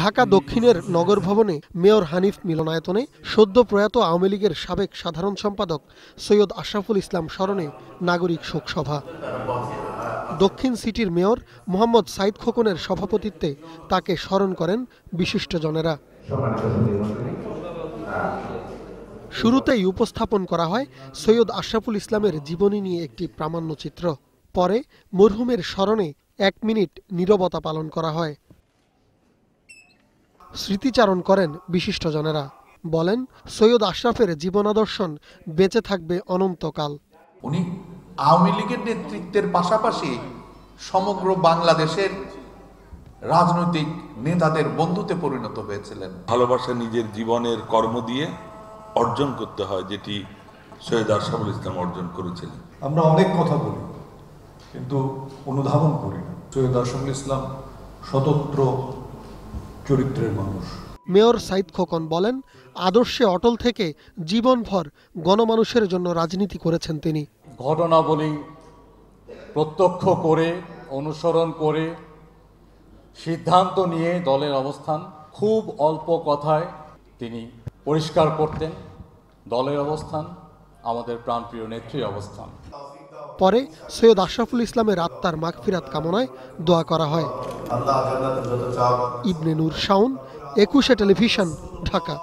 ঢাকা দক্ষিণের নগর ভবনে মেয়র হানিফ মিলনায়তনে সদ্য প্রয়াত আওয়ামী লীগের সাবেক সাধারণ সম্পাদক সৈয়দ আশরাফুল ইসলাম স্মরণে নাগরিক শোকসভা দক্ষিণ সিটির মেয়র মোহাম্মদ সাইদ খোকনের সভাপতিত্বে তাকে স্মরণ করেন বিশিষ্টজনেরা শুরুতেই উপস্থাপন করা হয় সৈয়দ আশরাফুল ইসলামের জীবনী নিয়ে একটি প্রামাণ্যচিত্র পরে মরহুমের স্মরণে এক মিনিট নীরবতা পালন করা হয় স্মৃতিচারণ করেন বিশিষ্টজনেরা বলেন সৈয়দ আশরাফের জীবনাদর্শন বেঁচে থাকবে অনন্তকাল উনি আওয়ামী লীগের নেতৃত্বের পাশাপাশি সমগ্র বাংলাদেশের রাজনৈতিক নেতাদের বন্ধুতে পরিণত হয়েছিলেন ভালোবাসা নিজের জীবনের কর্ম দিয়ে অর্জন করতে হয় যেটি সৈয়দ আশরাফুল ইসলাম অর্জন করেছিলেন আমরা অনেক কথা বলি কিন্তু অনুধাবন করি না সৈয়দ আশরুল ইসলাম স্বতন্ত্র চরিত্রের মানুষ মেয়র সাইদ খোকন বলেন আদর্শে অটল থেকে জীবনভর গণমানুষের জন্য রাজনীতি করেছেন তিনি ঘটনাবলী প্রত্যক্ষ করে অনুসরণ করে সিদ্ধান্ত নিয়ে দলের অবস্থান খুব অল্প কথায় তিনি পরিষ্কার করতেন দলের অবস্থান আমাদের প্রাণপ্রিয় নেত্রীর অবস্থান পরে সৈয়দ আশরাফুল ইসলামের আত্মার মাগফিরাত কামনায় দোয়া করা হয় ইবনে নূর শাউন একুশে টেলিভিশন ঢাকা